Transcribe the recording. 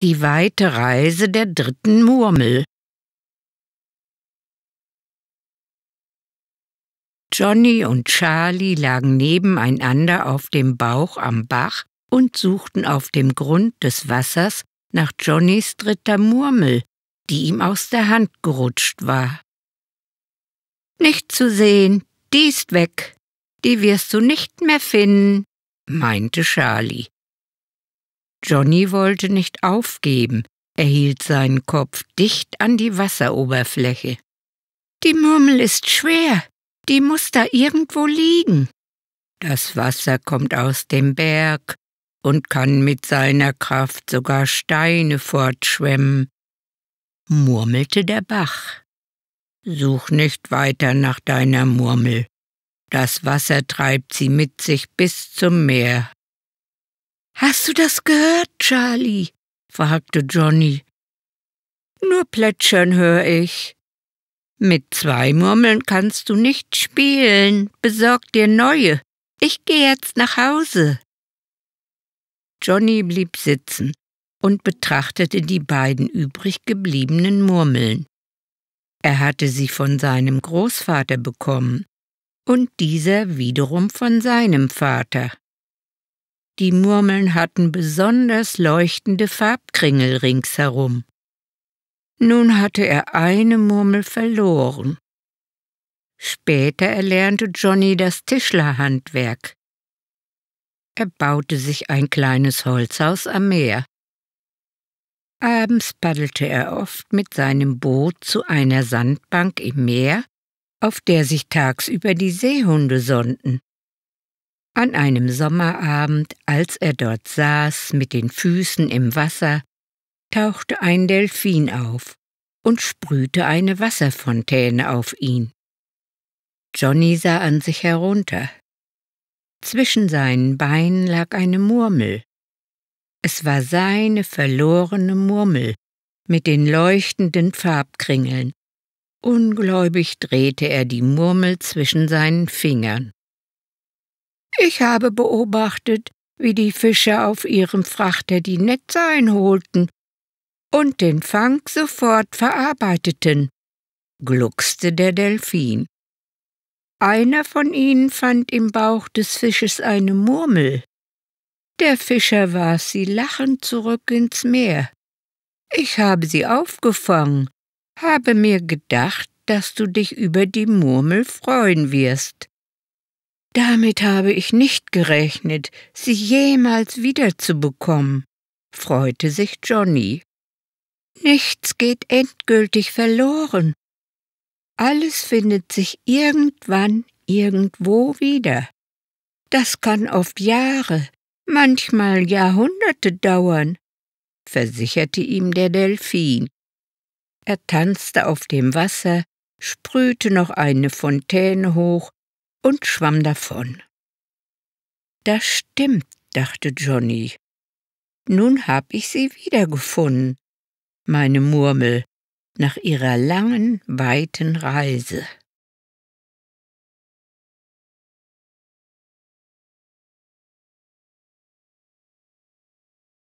Die weite Reise der dritten Murmel. Johnny und Charlie lagen nebeneinander auf dem Bauch am Bach und suchten auf dem Grund des Wassers nach Johnnys dritter Murmel, die ihm aus der Hand gerutscht war. Nicht zu sehen, die ist weg, die wirst du nicht mehr finden, meinte Charlie. Johnny wollte nicht aufgeben, er hielt seinen Kopf dicht an die Wasseroberfläche. Die Murmel ist schwer, die muss da irgendwo liegen. Das Wasser kommt aus dem Berg und kann mit seiner Kraft sogar Steine fortschwemmen, murmelte der Bach. Such nicht weiter nach deiner Murmel. Das Wasser treibt sie mit sich bis zum Meer. Hast du das gehört, Charlie? fragte Johnny. Nur plätschern hör ich. Mit zwei Murmeln kannst du nicht spielen. Besorg dir neue. Ich gehe jetzt nach Hause. Johnny blieb sitzen und betrachtete die beiden übrig gebliebenen Murmeln. Er hatte sie von seinem Großvater bekommen und dieser wiederum von seinem Vater. Die Murmeln hatten besonders leuchtende Farbkringel ringsherum. Nun hatte er eine Murmel verloren. Später erlernte Johnny das Tischlerhandwerk. Er baute sich ein kleines Holzhaus am Meer. Abends paddelte er oft mit seinem Boot zu einer Sandbank im Meer, auf der sich tagsüber die Seehunde sonnten. An einem Sommerabend, als er dort saß mit den Füßen im Wasser, tauchte ein Delfin auf und sprühte eine Wasserfontäne auf ihn. Johnny sah an sich herunter. Zwischen seinen Beinen lag eine Murmel. Es war seine verlorene Murmel mit den leuchtenden Farbkringeln. Ungläubig drehte er die Murmel zwischen seinen Fingern. Ich habe beobachtet, wie die Fischer auf ihrem Frachter die Netze einholten und den Fang sofort verarbeiteten, gluckste der Delfin. Einer von ihnen fand im Bauch des Fisches eine Murmel. Der Fischer warf sie lachend zurück ins Meer. Ich habe sie aufgefangen, habe mir gedacht, dass du dich über die Murmel freuen wirst. Damit habe ich nicht gerechnet, sie jemals wiederzubekommen, freute sich Johnny. Nichts geht endgültig verloren. Alles findet sich irgendwann irgendwo wieder. Das kann oft Jahre, manchmal Jahrhunderte dauern, versicherte ihm der Delfin. Er tanzte auf dem Wasser, sprühte noch eine Fontäne hoch und schwamm davon. Das stimmt, dachte Johnny. Nun hab ich sie wiedergefunden, meine Murmel, nach ihrer langen, weiten Reise.